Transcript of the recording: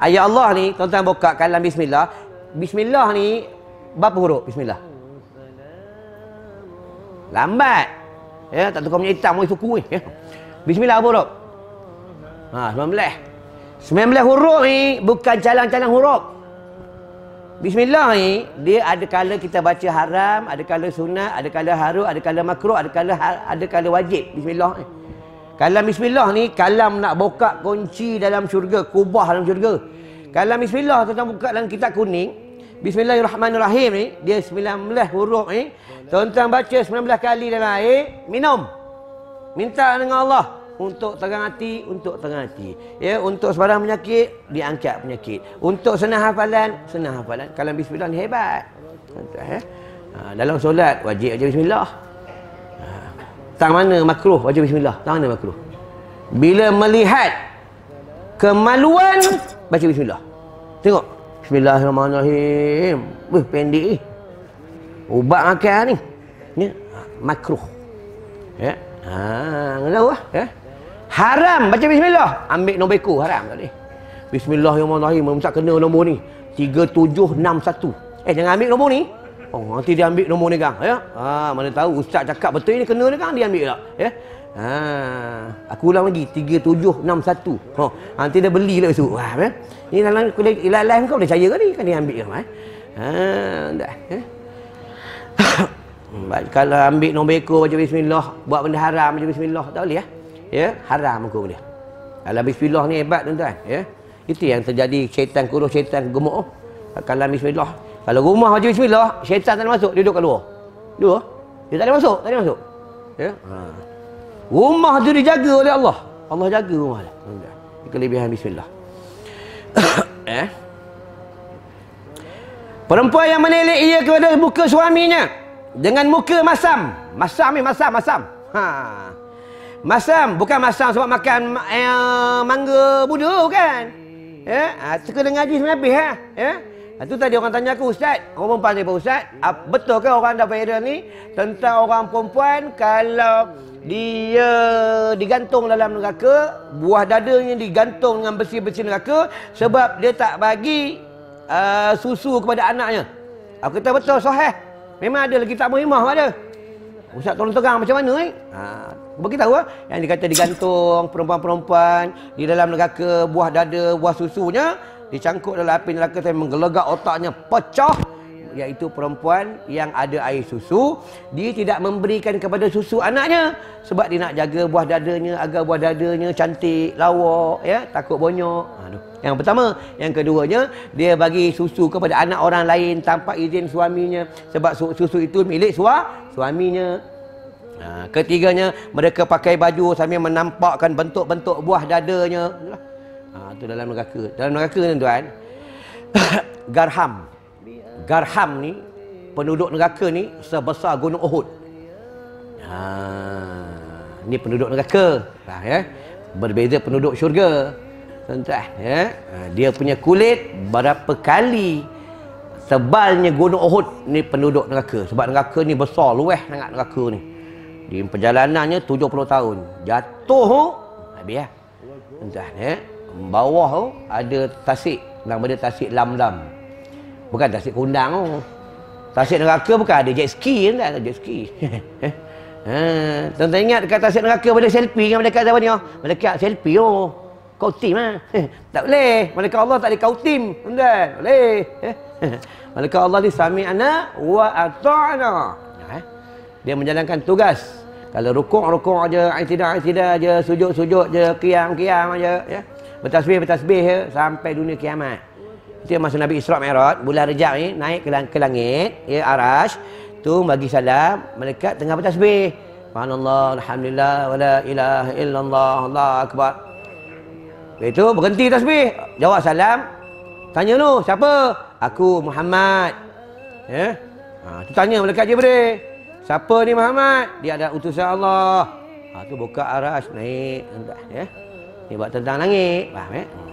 Ayat Allah ni tuan-tuan buka dalam bismillah. Bismillah ni berapa huruf bismillah? Lambat. Ya, tak tukar punya hitam, mau suku ni. Ya. Bismillah apa huruf? Ha, 19. 19 huruf ni bukan calang-calang huruf. Bismillah ni, dia ada kala kita baca haram, ada kala sunat, ada kala haru, ada kala makruh, ada kala ha, ada kala wajib. Bismillah ni. Kalam bismillah ni, kalam nak buka kunci dalam syurga, kubah dalam syurga. Hmm. Kalau bismillah tuan-tuan buka dalam kitab kuning, bismillahirrahmanirrahim ni, dia 19 huruf ni, tuan-tuan baca 19 kali dalam air, minum. Minta dengan Allah untuk terang hati, untuk terang hati. Ya, untuk sebarang penyakit, diangkat penyakit. Untuk senang hafalan, senang hafalan. Kalau bismillah ni hebat. Tuan-tuan ya. Ha, dalam solat wajib wajib bismillah. Ha, tang mana makruh wajib bismillah? Tang mana makruh? Bila melihat kemaluan baca bismillah. Tengok. Bismillahirrahmanirrahim. Wih, pendek ni. Ubat makan ni. Ni ya, makruh. Ya. Ha, ngelau ah, ya. Haram baca bismillah. Ambil nombor ekor haram tak boleh. Bismillahirrahmanirrahim. Memang kena nombor ni. 3761. Eh, jangan ambil nombor ni. Oh, nanti dia ambil nombor ni kan. Ya. Ha, mana tahu ustaz cakap betul ni kena ni kan dia ambil tak. Ya. Ha, aku ulang lagi 3761. Ha, nanti dia beli lah besok. Wah, eh. Ni dalam kuda ilalain kau dah percaya ke ni? Kan dia ambil kan? Eh. Ha, dah. Eh. kalau ambil nombor ekor baca bismillah, buat benda haram baca bismillah, tak boleh eh. Ya, yeah, haram aku boleh. Kalau bismillah ni hebat tuan-tuan, ya. Yeah. Itu yang terjadi syaitan kurus, syaitan gemuk. Oh. Kalau bismillah, kalau rumah baca bismillah, syaitan tak masuk, dia duduk kat luar. Dua. Dia tak ada masuk, tak ada masuk. Ya. Yeah. Ha. Rumah tu dijaga oleh Allah. Allah jaga rumah dia. Kelebihan bismillah. eh? Perempuan yang menilai ia kepada muka suaminya dengan muka masam. Masam ni masam masam. Ha. Masam bukan masam sebab makan eh, mangga budu kan, Ya, eh? ha, suka dengan haji sampai ha? Ya. Eh? Itu ah, tadi orang tanya aku, Ustaz. Orang perempuan tanya, Ustaz. Ah, betul ke orang dah viral ni? Tentang orang perempuan, kalau dia digantung dalam neraka, buah dadanya digantung dengan besi-besi neraka, sebab dia tak bagi uh, susu kepada anaknya. Aku kata, betul, soheh. Memang ada lagi tak imam ada. Ustaz tolong terang macam mana eh? Ha, beritahu lah. Yang dia digantung perempuan-perempuan di dalam neraka buah dada, buah susunya, dicangkuk dalam api neraka sampai menggelegak otaknya pecah iaitu perempuan yang ada air susu dia tidak memberikan kepada susu anaknya sebab dia nak jaga buah dadanya agar buah dadanya cantik lawak ya takut bonyok aduh ha, yang pertama yang keduanya dia bagi susu kepada anak orang lain tanpa izin suaminya sebab susu itu milik sua, suaminya ha, ketiganya mereka pakai baju sambil menampakkan bentuk-bentuk buah dadanya Itulah. Ha, tu dalam neraka. Dalam neraka ni tuan. Garham. Garham ni penduduk neraka ni sebesar Gunung Uhud. Ha, ni penduduk neraka. Ha, ya. Berbeza penduduk syurga. Tentah, ya. Ha, dia punya kulit berapa kali tebalnya Gunung Uhud ni penduduk neraka. Sebab neraka ni besar luas sangat neraka ni. Di perjalanannya 70 tahun. Jatuh habis ya. Tentah, ya bawah tu ada tasik nama dia tasik lam-lam bukan tasik kundang tu tasik neraka bukan ada jet ski kan ada jet ski ha tuan ingat dekat tasik neraka boleh selfie dengan mereka zaman ni ah oh? mereka selfie oh kau tim ah ha? tak boleh mereka Allah tak ada kau tim tuan boleh mereka Allah ni sami'ana wa ata'na ha? dia menjalankan tugas kalau rukuk rukuk aja, aitidah aitidah aja, sujud sujud aja, kiam kiam aja, ya bertasbih bertasbih ya, sampai dunia kiamat. Itu masa Nabi Isra Mi'raj, bulan Rejab ni naik ke, lang- ke langit, ya Arash tu bagi salam, malaikat tengah bertasbih. Subhanallah, alhamdulillah, wala ilaha illallah, Allah akbar. Itu berhenti tasbih, jawab salam. Tanya tu, siapa? Aku Muhammad. Ya. Ha, tu tanya malaikat Jibril. Siapa ni Muhammad? Dia ada utusan Allah. Ha, tu buka arash naik. Entah, ya. Ni buat tentang langit, faham eh? Hmm.